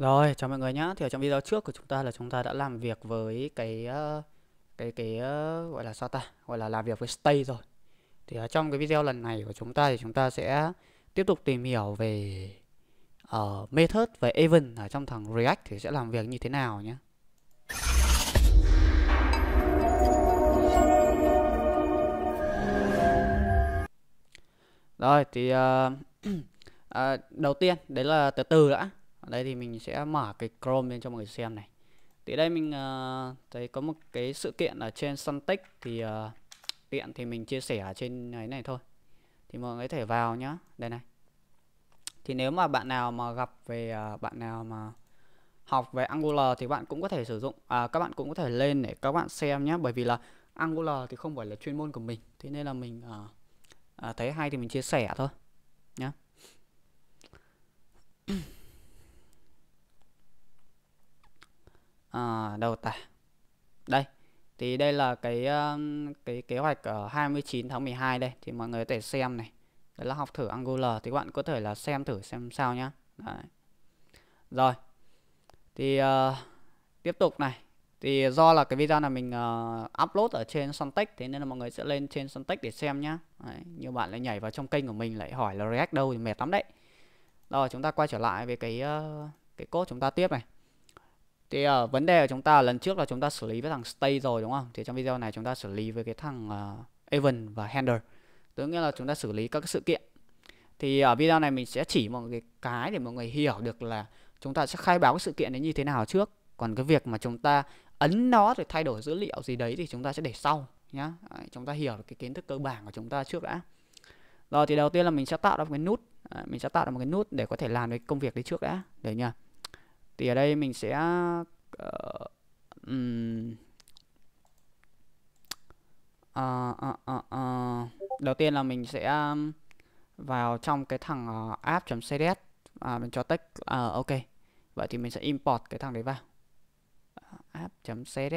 Rồi, chào mọi người nhé. Thì ở trong video trước của chúng ta là chúng ta đã làm việc với cái ờ, cái cái ờ, gọi là sao ta? Gọi là làm việc với stay rồi. Thì ở trong cái video lần này của chúng ta thì chúng ta sẽ tiếp tục tìm hiểu về uh, method về event ở trong thằng React thì sẽ làm việc như thế nào nhé. Rồi thì uh, uh, đầu tiên đấy là từ từ đã ở đây thì mình sẽ mở cái Chrome lên cho mọi người xem này thì đây mình uh, thấy có một cái sự kiện ở trên Suntech thì uh, tiện thì mình chia sẻ ở trên ấy này thôi thì mọi người có thể vào nhá đây này thì nếu mà bạn nào mà gặp về uh, bạn nào mà học về Angular thì bạn cũng có thể sử dụng à, các bạn cũng có thể lên để các bạn xem nhé bởi vì là Angular thì không phải là chuyên môn của mình thế nên là mình uh, uh, thấy hay thì mình chia sẻ thôi nhé à, ờ, đầu tải đây thì đây là cái ờ, cái kế hoạch ở 29 tháng 12 đây thì mọi người có thể xem này đó là học thử Angular thì các bạn có thể là xem thử xem sao nhá đấy. rồi thì uh, tiếp tục này thì do là cái video này mình uh, upload ở trên Suntech thế nên là mọi người sẽ lên trên Suntech để xem nhá đấy, nhiều bạn lại nhảy vào trong kênh của mình lại hỏi là React đâu thì mệt lắm đấy rồi chúng ta quay trở lại về cái uh, cái code chúng ta tiếp này thì uh, ờ, vấn đề của chúng ta lần trước là chúng ta xử lý với thằng stay rồi đúng không? Thì trong video này chúng ta xử lý với cái thằng uh, ờ, event và handler. Tức nghĩa là chúng ta xử lý các cái sự kiện. Thì ở ờ, video này mình sẽ chỉ một cái cái để mọi người hiểu được là chúng ta sẽ khai báo cái sự kiện đấy như thế nào trước. Còn cái việc mà chúng ta ấn nó rồi thay đổi dữ liệu gì đấy thì chúng ta sẽ để sau nhá. Đấy, chúng ta hiểu được cái kiến thức cơ bản của chúng ta trước đã. Rồi thì đầu tiên là mình sẽ tạo ra một cái nút, à, mình sẽ tạo ra một cái nút để có thể làm cái công việc đấy trước đã, để nhá thì ở đây mình sẽ uh, um, uh, uh, uh, uh. đầu tiên là mình sẽ vào trong cái thằng uh, ờ, app.css à, mình cho tích uh, ok vậy thì mình sẽ import cái thằng đấy vào app.css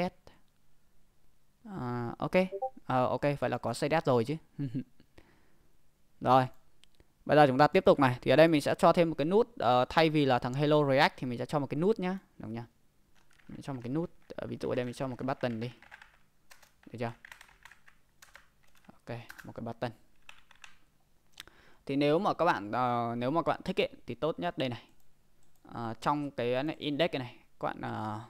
à, ờ, ok à, ok vậy là có css rồi chứ rồi Bây giờ chúng ta tiếp tục này thì ở đây mình sẽ cho thêm một cái nút uh, thay vì là thằng Hello React thì mình sẽ cho một cái nút nhá, được nhá. Mình cho một cái nút uh, ví dụ ở đây mình cho một cái button đi. Được chưa? Ok, một cái button. Thì nếu mà các bạn uh, nếu mà các bạn thích ấy, thì tốt nhất đây này. Uh, trong cái này, index này, này các bạn uh,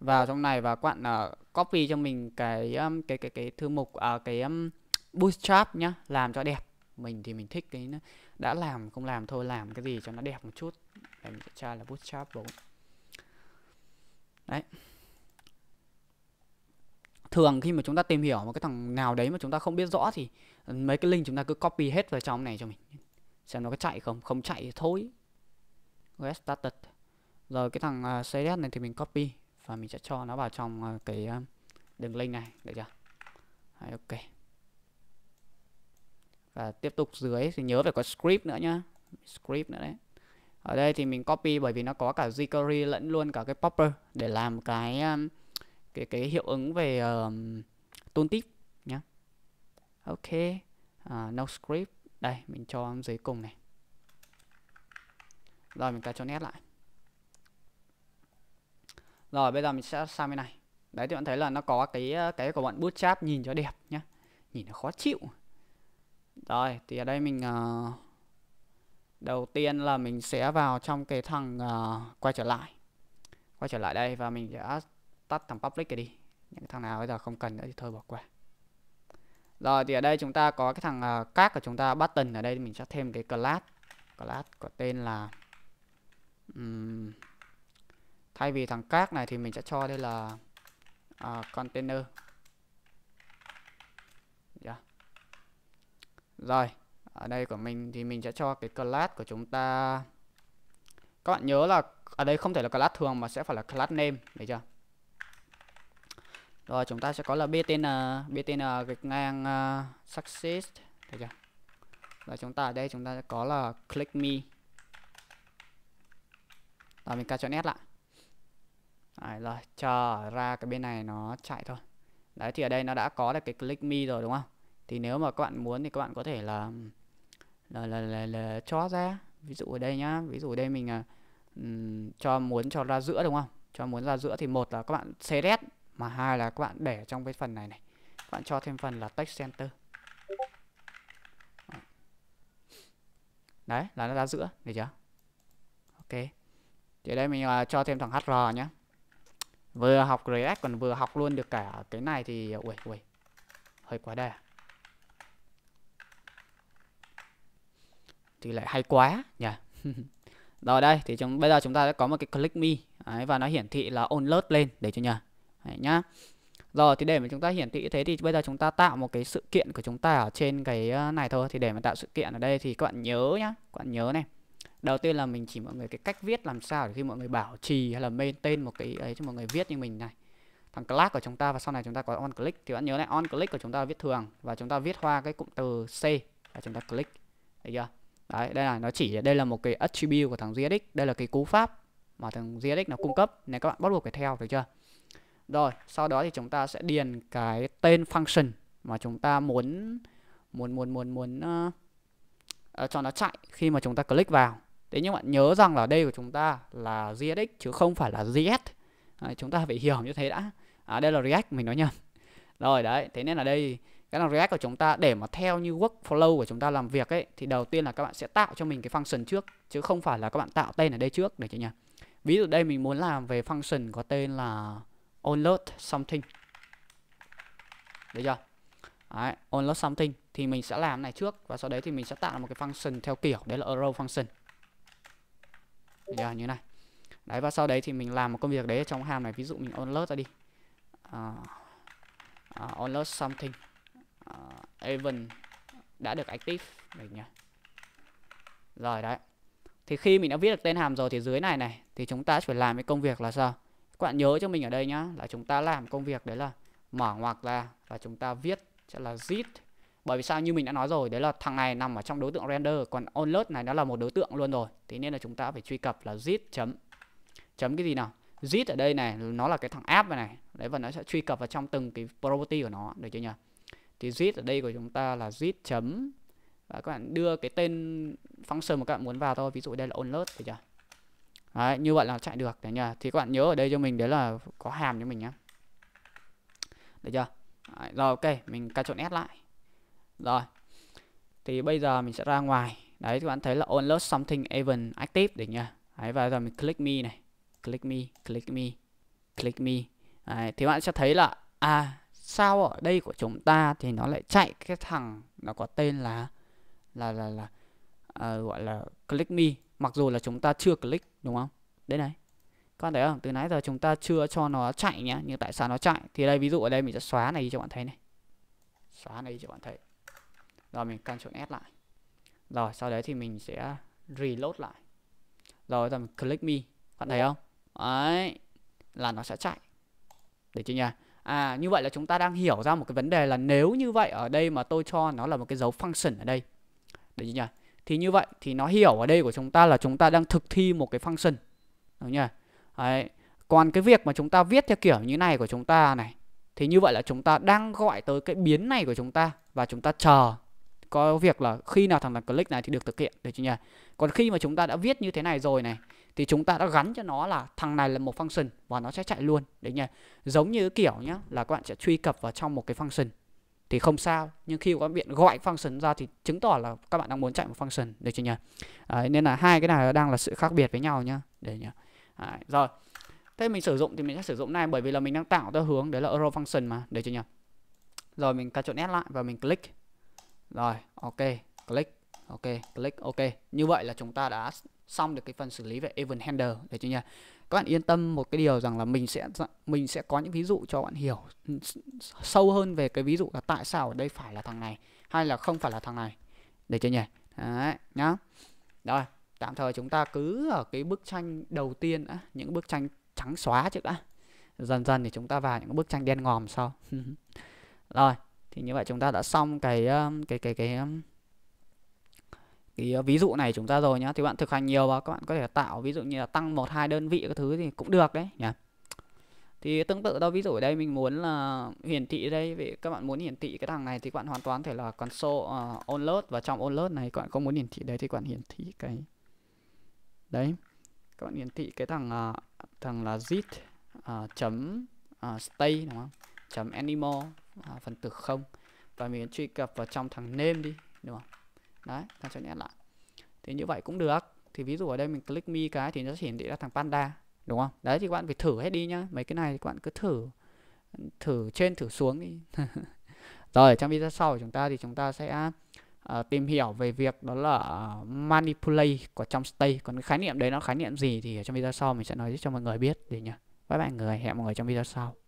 vào trong này và các bạn uh, copy cho mình cái um, cái cái cái thư mục uh, cái um, bootstrap nhá, làm cho đẹp mình thì mình thích cái đã làm không làm thôi làm cái gì cho nó đẹp một chút Đấy, mình sẽ tra là bootstrap 4 Đấy thường khi mà chúng ta tìm hiểu một cái thằng nào đấy mà chúng ta không biết rõ thì mấy cái link chúng ta cứ copy hết vào trong này cho mình xem nó có chạy không không chạy thì thôi get started rồi cái thằng uh, à, CSS này thì mình copy và mình sẽ cho nó vào trong uh, cái uh, đường link này được chưa Đấy, ok và tiếp tục dưới thì nhớ phải có script nữa nhá script nữa đấy ở đây thì mình copy bởi vì nó có cả jQuery lẫn luôn cả cái popper để làm cái um, cái cái hiệu ứng về um, tôn tip nhá ok uh, no script đây mình cho dưới cùng này rồi mình cài cho nét lại rồi bây giờ mình sẽ sang bên này đấy thì bạn thấy là nó có cái uh, cái của bọn bootstrap nhìn cho đẹp nhá nhìn nó khó chịu rồi thì ở đây mình uh, đầu tiên là mình sẽ vào trong cái thằng uh, quay trở lại quay trở lại đây và mình sẽ tắt thằng public này đi những thằng nào bây giờ không cần nữa thì thôi bỏ qua rồi thì ở đây chúng ta có cái thằng uh, ờ, các của chúng ta button ở đây mình sẽ thêm cái class class có tên là um, thay vì thằng các này thì mình sẽ cho đây là uh, container rồi ở đây của mình thì mình sẽ cho cái class của chúng ta các bạn nhớ là ở đây không thể là class thường mà sẽ phải là class name đấy chưa rồi chúng ta sẽ có là btn btn gạch ngang uh, success thấy chưa rồi chúng ta ở đây chúng ta sẽ có là click me và mình cắt cho nét lại rồi chờ ra cái bên này nó chạy thôi đấy thì ở đây nó đã có được cái click me rồi đúng không thì nếu mà các bạn muốn thì các bạn có thể là là là, là, là cho ra ví dụ ở đây nhá ví dụ ở đây mình um, cho muốn cho ra giữa đúng không cho muốn ra giữa thì một là các bạn select mà hai là các bạn để trong cái phần này này các bạn cho thêm phần là text center đấy là nó ra giữa được chưa ok thì đây mình là cho thêm thằng hr nhá vừa học react còn vừa học luôn được cả cái này thì ui à, ui hơi quá đà thì lại hay quá nhỉ rồi đây thì chúng bây giờ chúng ta sẽ có một cái click me Đấy, và nó hiển thị là on alert lên để cho nhá Đấy nhá rồi thì để mà chúng ta hiển thị thế thì bây giờ chúng ta tạo một cái sự kiện của chúng ta ở trên cái ờ, này thôi thì để mà tạo sự kiện ở đây thì các bạn nhớ nhá các bạn nhớ này đầu tiên là mình chỉ mọi người cái cách viết làm sao để khi mọi người bảo trì hay là main tên một cái ấy cho mọi người viết như mình này thằng class của chúng ta và sau này chúng ta có on click thì bạn nhớ này on click của chúng ta viết thường và chúng ta viết hoa cái cụm từ c và chúng ta click thấy chưa Đấy, đây là nó chỉ đây là một cái attribute của thằng GSX, đây là cái cú pháp mà thằng GSX nó cung cấp nên các bạn bắt buộc phải theo được chưa? Rồi, sau đó thì chúng ta sẽ điền cái tên function mà chúng ta muốn muốn muốn muốn muốn uh, uh, cho nó chạy khi mà chúng ta click vào. Thế nhưng bạn nhớ rằng là đây của chúng ta là GSX chứ không phải là JS. À, chúng ta phải hiểu như thế đã. À, đây là React mình nói nhầm. Rồi đấy, thế nên là đây cái là React của chúng ta để mà theo như workflow của chúng ta làm việc ấy thì đầu tiên là các bạn sẽ tạo cho mình cái function trước chứ không phải là các bạn tạo tên ở đây trước được chưa nhỉ? Ví dụ đây mình muốn làm về function có tên là onload something. Được chưa? Đấy, onload something thì mình sẽ làm này trước và sau đấy thì mình sẽ tạo một cái function theo kiểu đấy là arrow function. Được chưa? Như này. Đấy và sau đấy thì mình làm một công việc đấy trong hàm này ví dụ mình onload ra đi. Uh, uh, onload something event đã được active mình nhá rồi đấy thì khi mình đã viết được tên hàm rồi thì dưới này này thì chúng ta sẽ phải làm cái công việc là sao các bạn nhớ cho mình ở đây nhá là chúng ta làm công việc đấy là mở ngoặc ra và chúng ta viết sẽ là zip bởi vì sao như mình đã nói rồi đấy là thằng này nằm ở trong đối tượng render còn onload này nó là một đối tượng luôn rồi thế nên là chúng ta phải truy cập là zip chấm chấm cái gì nào zip ở đây này nó là cái thằng app này này đấy và nó sẽ truy cập vào trong từng cái property của nó được chưa nhỉ thì zit ở đây của chúng ta là zit chấm và các bạn đưa cái tên function mà các bạn muốn vào thôi ví dụ đây là onload được chưa đấy, như vậy là chạy được đấy nhờ thì các bạn nhớ ở đây cho mình đấy là có hàm cho mình nhá được chưa đấy, rồi ok mình cài chọn s lại rồi thì bây giờ mình sẽ ra ngoài đấy các bạn thấy là onload something event active được nhá đấy và giờ mình click me này click me click me click me đấy, thì bạn sẽ thấy là à sao ở đây của chúng ta thì nó lại chạy cái thằng nó có tên là là là là uh, gọi là click me mặc dù là chúng ta chưa click đúng không đây này con thấy không từ nãy giờ chúng ta chưa cho nó chạy nhá nhưng tại sao nó chạy thì đây ví dụ ở đây mình sẽ xóa này cho bạn thấy này xóa này cho bạn thấy rồi mình căn Ctrl S lại rồi sau đấy thì mình sẽ reload lại rồi giờ mình click me bạn thấy dạ. không đấy là nó sẽ chạy để chưa nha à như vậy là chúng ta đang hiểu ra một cái vấn đề là nếu như vậy ở đây mà tôi cho nó là một cái dấu function ở đây đấy chưa nhỉ thì như vậy thì nó hiểu ở đây của chúng ta là chúng ta đang thực thi một cái function đúng nhỉ đấy còn cái việc mà chúng ta viết theo kiểu như này của chúng ta này thì như vậy là chúng ta đang gọi tới cái biến này của chúng ta và chúng ta chờ có việc là khi nào thằng click này thì được thực hiện được chưa nhỉ còn khi mà chúng ta đã viết như thế này rồi này thì chúng ta đã gắn cho nó là thằng này là một function và nó sẽ chạy luôn đấy nhỉ giống như kiểu nhá là các bạn sẽ truy cập vào trong một cái function thì không sao nhưng khi các bạn gọi function ra thì chứng tỏ là các bạn đang muốn chạy một function được chưa nhỉ đấy, nên là hai cái này đang là sự khác biệt với nhau nhá đấy nhỉ đấy, rồi thế mình sử dụng thì mình sẽ sử dụng này bởi vì là mình đang tạo theo hướng đấy là arrow function mà được chưa nhỉ rồi mình chọn S lại và mình click rồi ok click ok click ok như vậy là chúng ta đã xong được cái phần xử lý về event handler để cho nha các bạn yên tâm một cái điều rằng là mình sẽ mình sẽ có những ví dụ cho bạn hiểu sâu hơn về cái ví dụ là tại sao ở đây phải là thằng này hay là không phải là thằng này để cho nhỉ đấy nhá rồi tạm thời chúng ta cứ ở cái bức tranh đầu tiên á, những bức tranh trắng xóa trước đã dần dần thì chúng ta vào những bức tranh đen ngòm sau rồi thì như vậy chúng ta đã xong cái um, cái cái cái, cái um, cái ờ, ví dụ này chúng ta rồi nhá thì bạn thực hành nhiều và các bạn có thể tạo ví dụ như là tăng một hai đơn vị các thứ thì cũng được đấy nhá thì tương tự đâu ví dụ ở đây mình muốn là hiển thị đây vậy các bạn muốn hiển thị cái thằng này thì các bạn hoàn toàn thể là console uh, ờ, onload và trong onload này các bạn có muốn hiển thị đấy thì các bạn hiển thị cái đấy các bạn hiển thị cái thằng uh, thằng là zit uh, chấm uh, stay đúng không chấm animal uh, phần tử không và mình truy cập vào trong thằng name đi đúng không đấy ta Ctrl S lại thì như vậy cũng được thì ví dụ ở đây mình click mi cái thì nó sẽ hiển thị ra thằng panda đúng không đấy thì các bạn phải thử hết đi nhá mấy cái này thì các bạn cứ thử thử trên thử xuống đi rồi trong video sau của chúng ta thì chúng ta sẽ uh, tìm hiểu về việc đó là ờ, manipulate của trong stay còn cái khái niệm đấy nó khái niệm gì thì ở trong video sau mình sẽ nói cho mọi người biết để nhá bye mọi người hẹn mọi người trong video sau